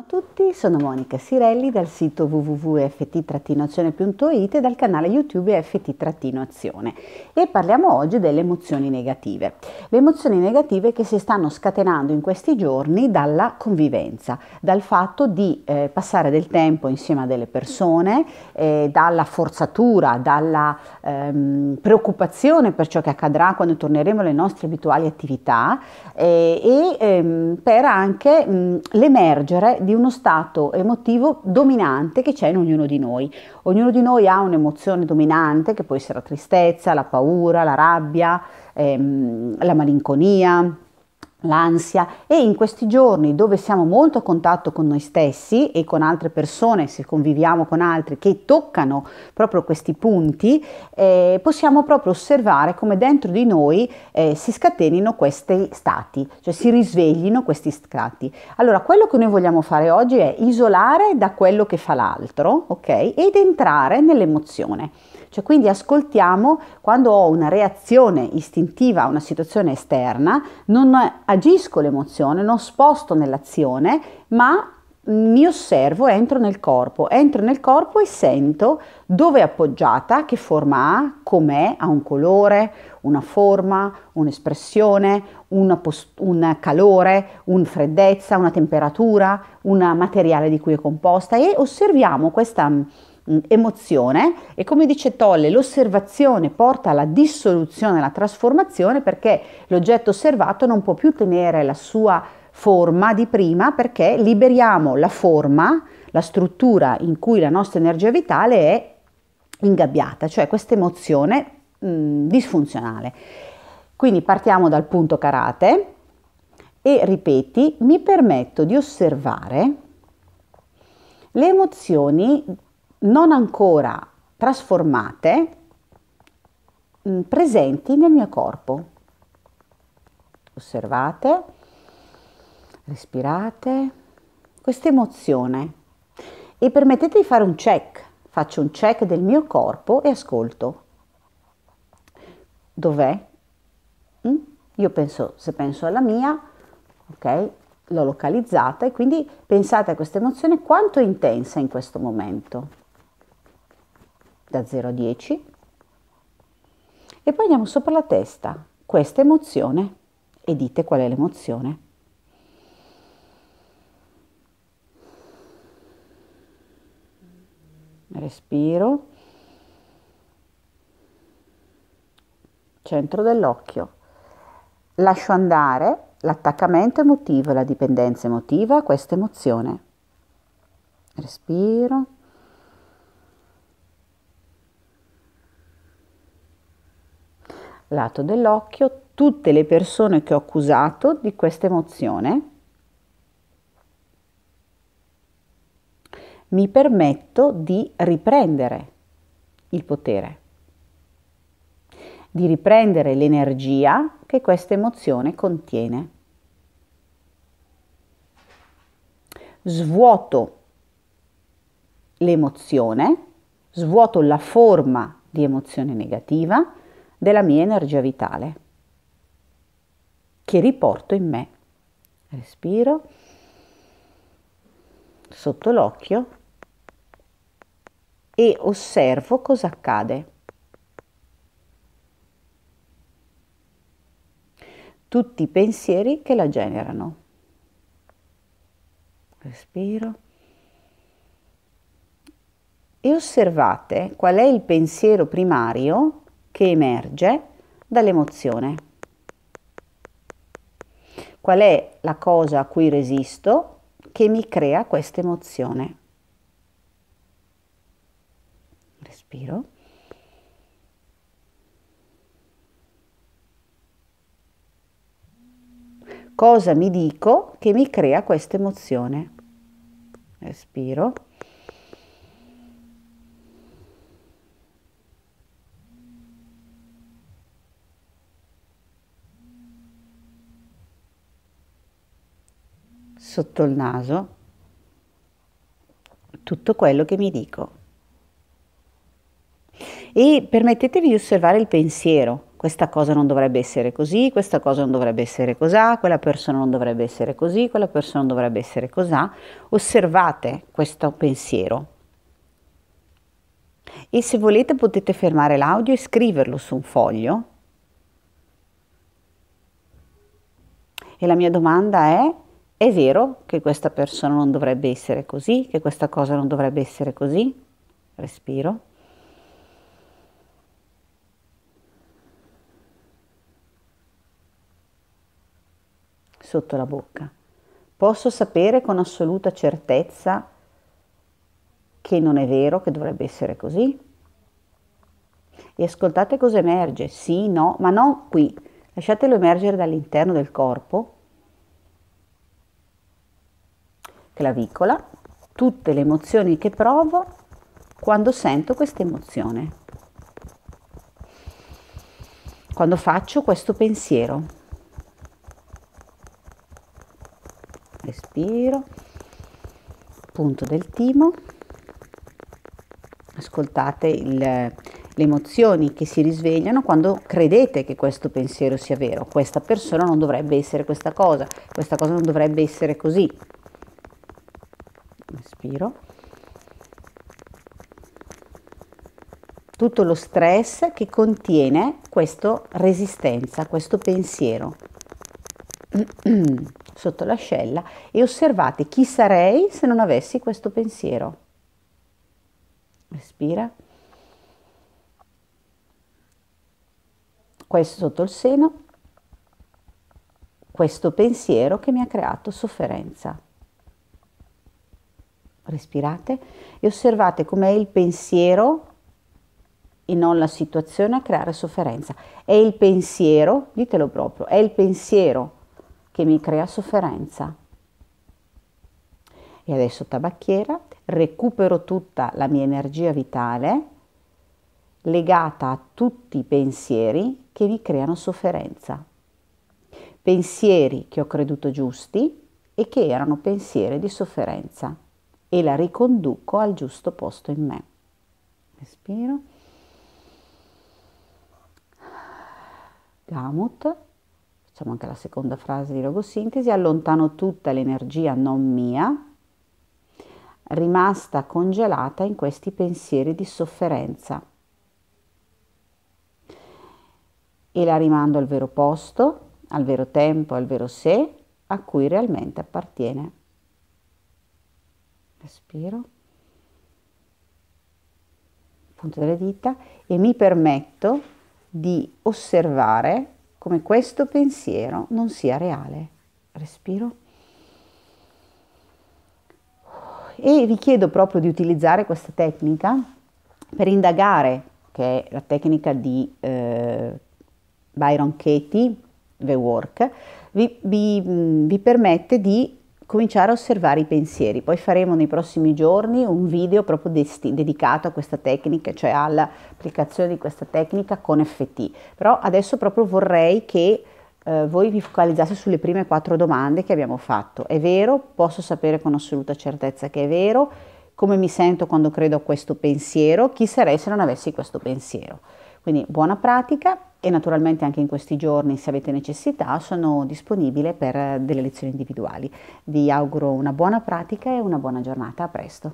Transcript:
Ciao a tutti, sono Monica Sirelli dal sito www.ft-azione.it e dal canale YouTube FT-azione e parliamo oggi delle emozioni negative. Le emozioni negative che si stanno scatenando in questi giorni dalla convivenza, dal fatto di eh, passare del tempo insieme a delle persone, eh, dalla forzatura, dalla ehm, preoccupazione per ciò che accadrà quando torneremo alle nostre abituali attività eh, e ehm, per anche l'emergere di di uno stato emotivo dominante che c'è in ognuno di noi. Ognuno di noi ha un'emozione dominante che può essere la tristezza, la paura, la rabbia, ehm, la malinconia, l'ansia e in questi giorni dove siamo molto a contatto con noi stessi e con altre persone, se conviviamo con altri, che toccano proprio questi punti, eh, possiamo proprio osservare come dentro di noi eh, si scatenino questi stati, cioè si risveglino questi stati. Allora, quello che noi vogliamo fare oggi è isolare da quello che fa l'altro, ok? Ed entrare nell'emozione. Cioè, quindi ascoltiamo quando ho una reazione istintiva a una situazione esterna, non agisco l'emozione, non sposto nell'azione, ma mi osservo, entro nel corpo, entro nel corpo e sento dove è appoggiata, che forma ha, com'è, ha un colore, una forma, un'espressione, post- un calore, una freddezza, una temperatura, un materiale di cui è composta e osserviamo questa emozione e come dice Tolle l'osservazione porta alla dissoluzione, alla trasformazione perché l'oggetto osservato non può più tenere la sua forma di prima perché liberiamo la forma, la struttura in cui la nostra energia vitale è ingabbiata, cioè questa emozione mh, disfunzionale. Quindi partiamo dal punto karate e ripeti, mi permetto di osservare le emozioni non ancora trasformate mm, presenti nel mio corpo. Osservate, respirate questa emozione e permettete di fare un check. Faccio un check del mio corpo e ascolto. Dov'è? Mm? Io penso, se penso alla mia, ok, l'ho localizzata e quindi pensate a questa emozione quanto è intensa in questo momento da 0 a 10 e poi andiamo sopra la testa, questa emozione e dite qual è l'emozione. Respiro, centro dell'occhio, lascio andare l'attaccamento emotivo la dipendenza emotiva a questa emozione. Respiro. lato dell'occhio tutte le persone che ho accusato di questa emozione. Mi permetto di riprendere il potere, di riprendere l'energia che questa emozione contiene. Svuoto l'emozione, svuoto la forma di emozione negativa della mia energia vitale che riporto in me. Respiro sotto l'occhio e osservo cosa accade. Tutti i pensieri che la generano. Respiro. E osservate qual è il pensiero primario che emerge dall'emozione. Qual è la cosa a cui resisto che mi crea questa emozione? Respiro. Cosa mi dico che mi crea questa emozione? Respiro. sotto il naso tutto quello che mi dico. E permettetevi di osservare il pensiero. Questa cosa non dovrebbe essere così, questa cosa non dovrebbe essere così, quella persona non dovrebbe essere così, quella persona non dovrebbe essere così. Osservate questo pensiero. E se volete potete fermare l'audio e scriverlo su un foglio. E la mia domanda è è vero che questa persona non dovrebbe essere così, che questa cosa non dovrebbe essere così? Respiro. Sotto la bocca. Posso sapere con assoluta certezza che non è vero, che dovrebbe essere così? E ascoltate cosa emerge, sì, no, ma non qui. Lasciatelo emergere dall'interno del corpo clavicola tutte le emozioni che provo quando sento questa emozione, quando faccio questo pensiero. Respiro, punto del timo, ascoltate il, le emozioni che si risvegliano quando credete che questo pensiero sia vero, questa persona non dovrebbe essere questa cosa, questa cosa non dovrebbe essere così, respiro, tutto lo stress che contiene questa resistenza, questo pensiero sotto l'ascella e osservate chi sarei se non avessi questo pensiero. Respira. Questo sotto il seno, questo pensiero che mi ha creato sofferenza respirate e osservate com'è il pensiero e non la situazione a creare sofferenza. È il pensiero, ditelo proprio, è il pensiero che mi crea sofferenza. E adesso tabacchiera, recupero tutta la mia energia vitale legata a tutti i pensieri che mi creano sofferenza. Pensieri che ho creduto giusti e che erano pensieri di sofferenza e la riconduco al giusto posto in me. Respiro. Gamut. Facciamo anche la seconda frase di logosintesi. Allontano tutta l'energia non mia, rimasta congelata in questi pensieri di sofferenza. E la rimando al vero posto, al vero tempo, al vero sé a cui realmente appartiene respiro, punta delle dita e mi permetto di osservare come questo pensiero non sia reale. Respiro. E vi chiedo proprio di utilizzare questa tecnica per indagare, che è la tecnica di eh, Byron Katie, The Work, vi, vi, mm, vi permette di cominciare a osservare i pensieri. Poi faremo nei prossimi giorni un video proprio desti- dedicato a questa tecnica, cioè all'applicazione di questa tecnica con FT. Però adesso proprio vorrei che eh, voi vi focalizzate sulle prime quattro domande che abbiamo fatto. È vero? Posso sapere con assoluta certezza che è vero? Come mi sento quando credo a questo pensiero? Chi sarei se non avessi questo pensiero? Quindi buona pratica e naturalmente anche in questi giorni, se avete necessità, sono disponibile per eh, delle lezioni individuali. Vi auguro una buona pratica e una buona giornata, a presto!